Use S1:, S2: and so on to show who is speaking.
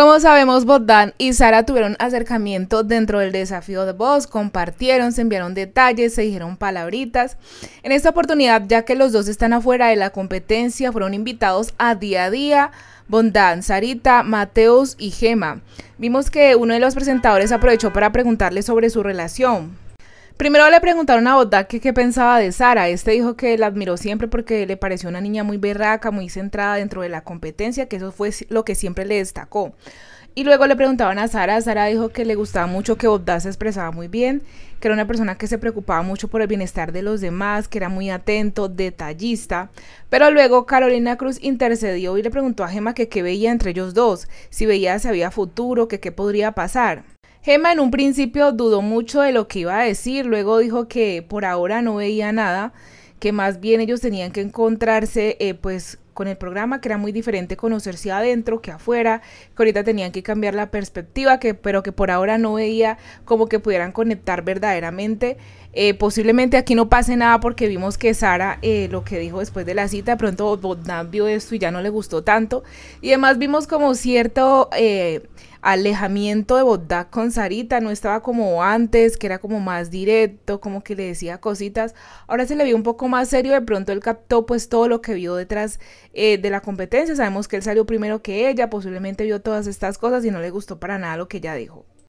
S1: Como sabemos, Bogdan y Sara tuvieron acercamiento dentro del desafío de voz, compartieron, se enviaron detalles, se dijeron palabritas. En esta oportunidad, ya que los dos están afuera de la competencia, fueron invitados a día a día. Bondán, Sarita, Mateus y Gema. Vimos que uno de los presentadores aprovechó para preguntarle sobre su relación. Primero le preguntaron a Bodak qué pensaba de Sara. Este dijo que la admiró siempre porque le pareció una niña muy berraca, muy centrada dentro de la competencia, que eso fue lo que siempre le destacó. Y luego le preguntaban a Sara, Sara dijo que le gustaba mucho que Bodda se expresaba muy bien, que era una persona que se preocupaba mucho por el bienestar de los demás, que era muy atento, detallista. Pero luego Carolina Cruz intercedió y le preguntó a Gema qué veía entre ellos dos, si veía si había futuro, que qué podría pasar. Gemma en un principio dudó mucho de lo que iba a decir, luego dijo que por ahora no veía nada, que más bien ellos tenían que encontrarse eh, pues con el programa, que era muy diferente conocerse adentro que afuera, que ahorita tenían que cambiar la perspectiva, que, pero que por ahora no veía como que pudieran conectar verdaderamente. Eh, posiblemente aquí no pase nada porque vimos que Sara eh, lo que dijo después de la cita, de pronto vio esto y ya no le gustó tanto. Y además vimos como cierto alejamiento de Bodak con Sarita, no estaba como antes, que era como más directo, como que le decía cositas, ahora se le vio un poco más serio, de pronto él captó pues todo lo que vio detrás eh, de la competencia, sabemos que él salió primero que ella, posiblemente vio todas estas cosas y no le gustó para nada lo que ella dijo.